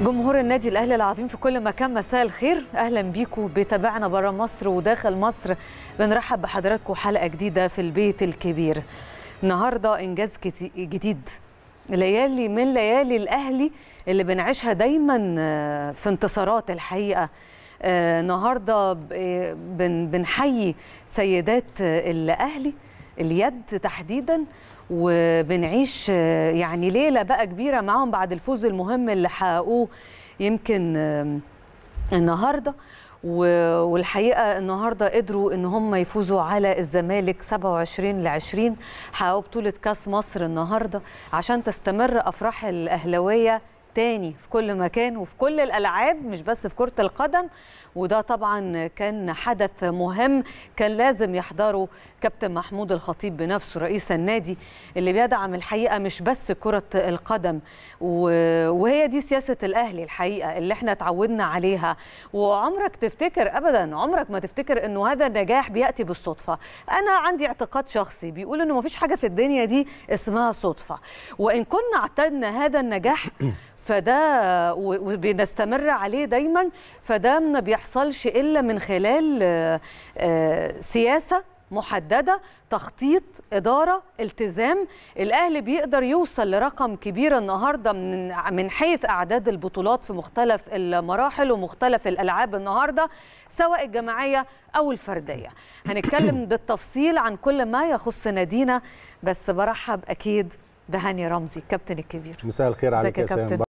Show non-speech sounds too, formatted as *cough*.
جمهور النادي الاهلي العظيم في كل مكان مساء الخير اهلا بيكم بتابعنا بره مصر وداخل مصر بنرحب بحضراتكم حلقه جديده في البيت الكبير النهارده انجاز جديد ليالي من ليالي الاهلي اللي بنعيشها دايما آه، في انتصارات الحقيقه آه، النهارده آه، بنحيي سيدات الاهلي اليد تحديدا وبنعيش يعني ليله بقى كبيره معاهم بعد الفوز المهم اللي حققوه يمكن النهارده والحقيقه النهارده قدروا ان هم يفوزوا على الزمالك 27 ل 20 حققوا بطوله كاس مصر النهارده عشان تستمر افراح الاهلاويه تاني في كل مكان وفي كل الألعاب مش بس في كرة القدم وده طبعا كان حدث مهم كان لازم يحضره كابتن محمود الخطيب بنفسه رئيس النادي اللي بيدعم الحقيقة مش بس كرة القدم وهي دي سياسة الأهلي الحقيقة اللي احنا اتعودنا عليها وعمرك تفتكر أبدا عمرك ما تفتكر أنه هذا النجاح بيأتي بالصدفة أنا عندي اعتقاد شخصي بيقول أنه ما فيش حاجة في الدنيا دي اسمها صدفة وإن كنا اعتدنا هذا النجاح فده وبنستمر عليه دايما فده ما بيحصلش الا من خلال آه، سياسه محدده تخطيط اداره التزام الاهلي بيقدر يوصل لرقم كبير النهارده من من حيث اعداد البطولات في مختلف المراحل ومختلف الالعاب النهارده سواء الجماعيه او الفرديه هنتكلم *coughs* بالتفصيل عن كل ما يخص نادينا بس برحب اكيد بهاني رمزي الكابتن الكبير مساء الخير عليك يا كابتن